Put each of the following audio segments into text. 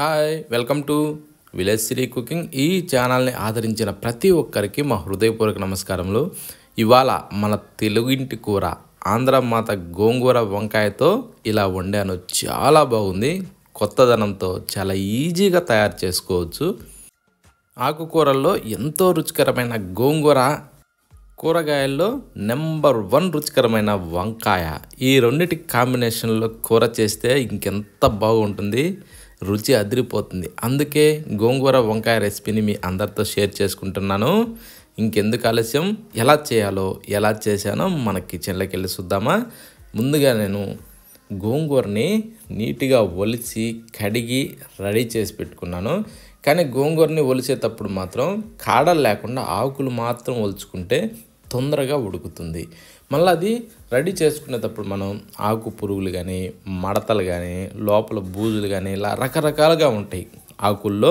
hi welcome to village Siri cooking ఈ ఛానల్ని ఆదరించిన ప్రతి ఒక్కరికి మా హృదయపూర్వక నమస్కారములు ఇవాళ మన తెలుగింటి కూర ఆంధ్ర మాత గోంగూర వంకాయతో ఇలా వండాను చాలా బాగుంది కొత్తదనంతో చాలా ఈజీగా తయారు చేసుకోవచ్చు ఆకుకూరల్లో ఎంతో రుచికరమైన గోంగూర కూరగాయల్లో నెంబర్ వన్ రుచికరమైన వంకాయ ఈ రెండింటి కాంబినేషన్లో కూర చేస్తే ఇంకెంత బాగుంటుంది రుచి అదిరిపోతుంది అందుకే గోంగూర వంకాయ రెసిపీని మీ అందరితో షేర్ చేసుకుంటున్నాను ఇంకెందుకు ఆలస్యం ఎలా చేయాలో ఎలా చేశానో మన కిచెన్లోకి వెళ్ళి చూద్దామా ముందుగా నేను గోంగూరని నీట్గా ఒలిచి కడిగి రెడీ చేసి పెట్టుకున్నాను కానీ గోంగూరని ఒలిచేటప్పుడు మాత్రం కాడలు లేకుండా ఆకులు మాత్రం ఒలుచుకుంటే తొందరగా ఉడుకుతుంది మళ్ళీ అది రెడీ చేసుకునేటప్పుడు మనం ఆకు పురుగులు కానీ మడతలు కానీ లోపల బూజులు కానీ ఇలా రకరకాలుగా ఉంటాయి ఆకుల్లో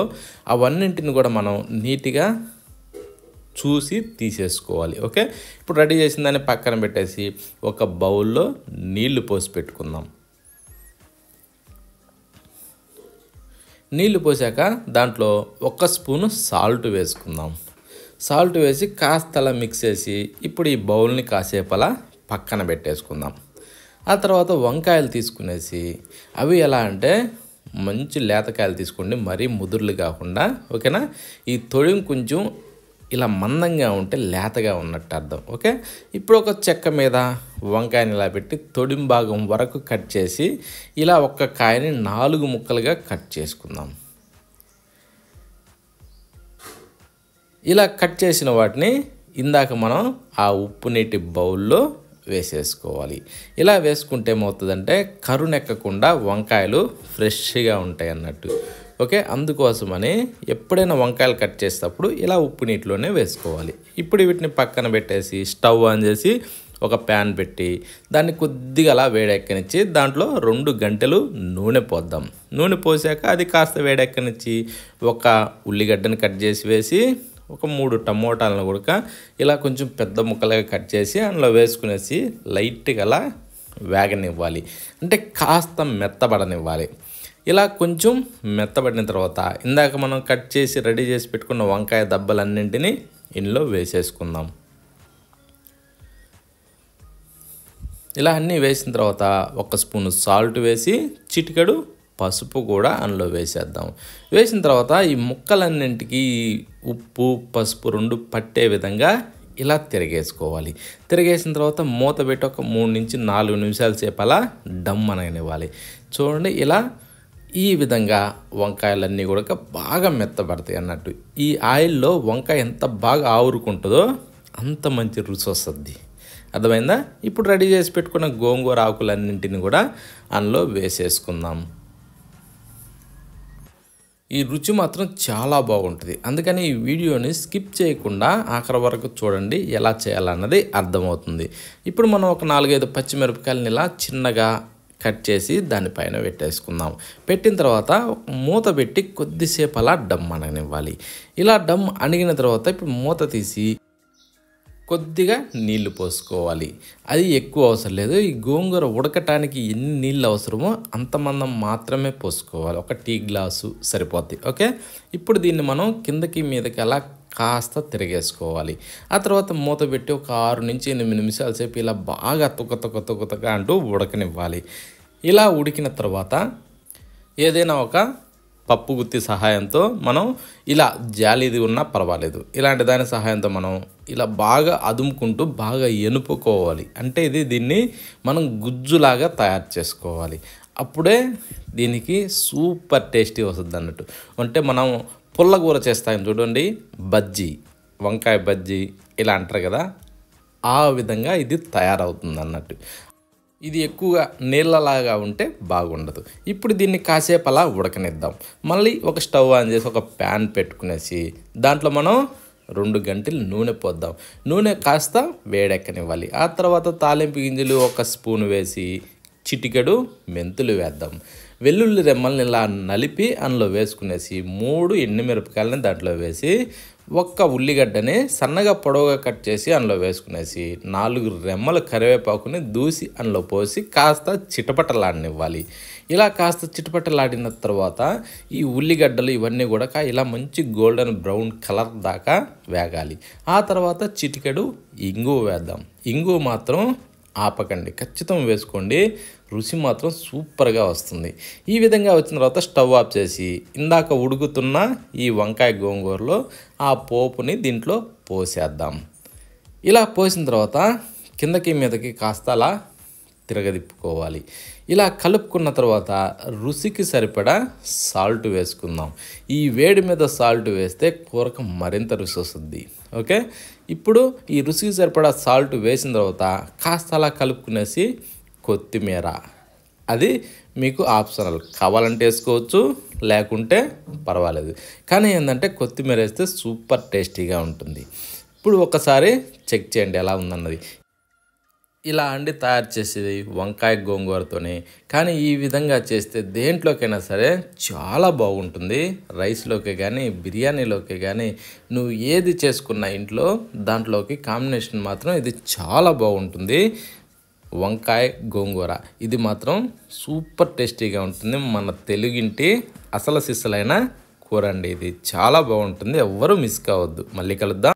అవన్నింటిని కూడా మనం నీట్గా చూసి తీసేసుకోవాలి ఓకే ఇప్పుడు రెడీ చేసిన దాన్ని పక్కన పెట్టేసి ఒక బౌల్లో నీళ్లు పోసి పెట్టుకుందాం నీళ్లు పోసాక దాంట్లో ఒక స్పూను సాల్ట్ వేసుకుందాం సాల్ట్ వేసి కాస్త అలా మిక్స్ చేసి ఇప్పుడు ఈ బౌల్ని కాసేపు పక్కన పెట్టేసుకుందాం ఆ తర్వాత వంకాయలు తీసుకునేసి అవి ఎలా అంటే మంచి లేతకాయలు తీసుకోండి మరీ ముదుర్లు కాకుండా ఓకేనా ఈ తొడిం కొంచెం ఇలా మందంగా ఉంటే లేతగా ఉన్నట్టు అర్థం ఓకే ఇప్పుడు ఒక చెక్క మీద వంకాయని ఇలా పెట్టి తొడిం భాగం వరకు కట్ చేసి ఇలా ఒక్క కాయని నాలుగు ముక్కలుగా కట్ చేసుకుందాం ఇలా కట్ చేసిన వాటిని ఇందాక మనం ఆ ఉప్పు నీటి బౌల్లో వేసేసుకోవాలి ఇలా వేసుకుంటే ఏమవుతుందంటే కరునెక్కకుండా వంకాయలు ఫ్రెష్గా ఉంటాయి అన్నట్టు ఓకే అందుకోసమని ఎప్పుడైనా వంకాయలు కట్ చేసేటప్పుడు ఇలా ఉప్పు నీటిలోనే వేసుకోవాలి ఇప్పుడు వీటిని పక్కన పెట్టేసి స్టవ్ ఆన్ చేసి ఒక ప్యాన్ పెట్టి దాన్ని కొద్దిగా అలా వేడెక్కనిచ్చి దాంట్లో రెండు గంటలు నూనె పోద్దాం నూనె పోసాక అది కాస్త వేడెక్కనిచ్చి ఒక ఉల్లిగడ్డను కట్ చేసి వేసి ఒక మూడు టమోటాలను కూడక ఇలా కొంచెం పెద్ద ముక్కలుగా కట్ చేసి అందులో వేసుకునేసి లైట్గా అలా వేగనివ్వాలి అంటే కాస్త మెత్తబడనివ్వాలి ఇలా కొంచెం మెత్తబడిన తర్వాత ఇందాక మనం కట్ చేసి రెడీ చేసి పెట్టుకున్న వంకాయ దెబ్బలన్నింటినీ ఇందులో వేసేసుకుందాం ఇలా అన్నీ వేసిన తర్వాత ఒక స్పూన్ సాల్ట్ వేసి చిటికడు పసుపు కూడా అందులో వేసేద్దాం వేసిన తర్వాత ఈ ముక్కలన్నింటికి ఉప్పు పసుపు రెండు పట్టే విధంగా ఇలా తిరగేసుకోవాలి తిరగేసిన తర్వాత మూత పెట్టి ఒక మూడు నుంచి నాలుగు నిమిషాల సేపు అలా డమ్ అనగనివ్వాలి చూడండి ఇలా ఈ విధంగా వంకాయలన్నీ కూడా బాగా మెత్తబడతాయి అన్నట్టు ఈ ఆయిల్లో వంకాయ ఎంత బాగా ఆవురుకుంటుందో అంత మంచి రుచి వస్తుంది అర్థమైందా ఇప్పుడు రెడీ చేసి పెట్టుకున్న గోంగూర ఆకులన్నింటిని కూడా అందులో వేసేసుకుందాం ఈ రుచి మాత్రం చాలా బాగుంటుంది అందుకని ఈ వీడియోని స్కిప్ చేయకుండా ఆఖరి వరకు చూడండి ఎలా చేయాలన్నది అర్థమవుతుంది ఇప్పుడు మనం ఒక నాలుగైదు పచ్చిమిరపకాయలని ఇలా చిన్నగా కట్ చేసి దానిపైన పెట్టేసుకుందాం పెట్టిన తర్వాత మూత పెట్టి కొద్దిసేపు అలా డమ్ అనగనివ్వాలి ఇలా డమ్ అణిగిన తర్వాత ఇప్పుడు మూత తీసి కొద్దిగా నీళ్లు పోసుకోవాలి అది ఎక్కువ అవసరం లేదు ఈ గోంగూర ఉడకటానికి ఎన్ని నీళ్ళు అవసరమో అంతమందం మాత్రమే పోసుకోవాలి ఒక టీ గ్లాసు సరిపోద్ది ఓకే ఇప్పుడు దీన్ని మనం కిందకి మీదకి అలా కాస్త తిరిగేసుకోవాలి ఆ తర్వాత మూత పెట్టి ఒక ఆరు నుంచి ఎనిమిది నిమిషాల సేపు ఇలా బాగా తుక తుక తుక తుక అంటూ ఉడకనివ్వాలి ఇలా ఉడికిన తర్వాత ఏదైనా ఒక పప్పు గుత్తి సహాయంతో మనం ఇలా జాలీది ఉన్నా పర్వాలేదు ఇలాంటి దాని సహాయంతో మనం ఇలా బాగా అదుముకుంటూ బాగా ఎనుపుకోవాలి అంటే ఇది దీన్ని మనం గుజ్జులాగా తయారు చేసుకోవాలి అప్పుడే దీనికి సూపర్ టేస్టీ వస్తుంది అన్నట్టు అంటే మనం పుల్లగూర చేస్తాం చూడండి బజ్జీ వంకాయ బజ్జీ ఇలా అంటారు కదా ఆ విధంగా ఇది తయారవుతుంది అన్నట్టు ఇది ఎక్కువగా నీళ్ళలాగా ఉంటే బాగుండదు ఇప్పుడు దీన్ని కాసేపు అలా ఉడకనిద్దాం మళ్ళీ ఒక స్టవ్ ఆన్ చేసి ఒక ప్యాన్ పెట్టుకునేసి దాంట్లో మనం రెండు గంటలు నూనె పోద్దాం నూనె కాస్త వేడెక్కనివ్వాలి ఆ తర్వాత తాలింపు గింజలు ఒక స్పూన్ వేసి చిటికెడు మెంతులు వేద్దాం వెల్లుల్లి రెమ్మల్ని ఇలా నలిపి అందులో వేసుకునేసి మూడు ఎండుమిరపకాయలని దాంట్లో వేసి ఒక్క ఉల్లిగడ్డని సన్నగా పొడవుగా కట్ చేసి అందులో వేసుకునేసి నాలుగు రెమ్మల కరివేపాకుని దూసి అందులో పోసి కాస్త చిటపటలాడినివ్వాలి ఇలా కాస్త చిటపటలాడిన తర్వాత ఈ ఉల్లిగడ్డలు ఇవన్నీ కూడా ఇలా మంచి గోల్డెన్ బ్రౌన్ కలర్ దాకా వేగాలి ఆ తర్వాత చిటికెడు ఇంగువ వేద్దాం ఇంగువ మాత్రం ఆపకండి ఖచ్చితం వేసుకోండి రుచి మాత్రం సూపర్గా వస్తుంది ఈ విధంగా వచ్చిన తర్వాత స్టవ్ ఆఫ్ చేసి ఇందాక ఉడుకుతున్న ఈ వంకాయ గోంగూరలో ఆ పోపుని దీంట్లో పోసేద్దాం ఇలా పోసిన తర్వాత కిందకి మీదకి కాస్త అలా తిరగదిప్పుకోవాలి ఇలా కలుపుకున్న తర్వాత రుచికి సరిపడా సాల్ట్ వేసుకుందాం ఈ వేడి మీద సాల్ట్ వేస్తే కూరకు మరింత రుచి వస్తుంది ఓకే ఇప్పుడు ఈ రుచికి సరిపడా సాల్ట్ వేసిన తర్వాత కాస్త అలా కలుపుకునేసి కొత్తిమీర అది మీకు ఆప్షనల్ కావాలంటే వేసుకోవచ్చు లేకుంటే పర్వాలేదు కానీ ఏంటంటే కొత్తిమీర వేస్తే సూపర్ టేస్టీగా ఉంటుంది ఇప్పుడు ఒకసారి చెక్ చేయండి ఎలా ఉందన్నది ఇలా అండి తయారు చేసేది వంకాయ గోంగూరతోనే కానీ ఈ విధంగా చేస్తే దేంట్లోకైనా సరే చాలా బాగుంటుంది రైస్లోకి కానీ బిర్యానీలోకి కానీ నువ్వు ఏది చేసుకున్న ఇంట్లో దాంట్లోకి కాంబినేషన్ మాత్రం ఇది చాలా బాగుంటుంది వంకాయ గోంగూర ఇది మాత్రం సూపర్ టేస్టీగా ఉంటుంది మన తెలుగింటి అసలు సిస్సలైన కూర అండి ఇది చాలా బాగుంటుంది ఎవ్వరూ మిస్ కావద్దు మళ్ళీ కలుద్దాం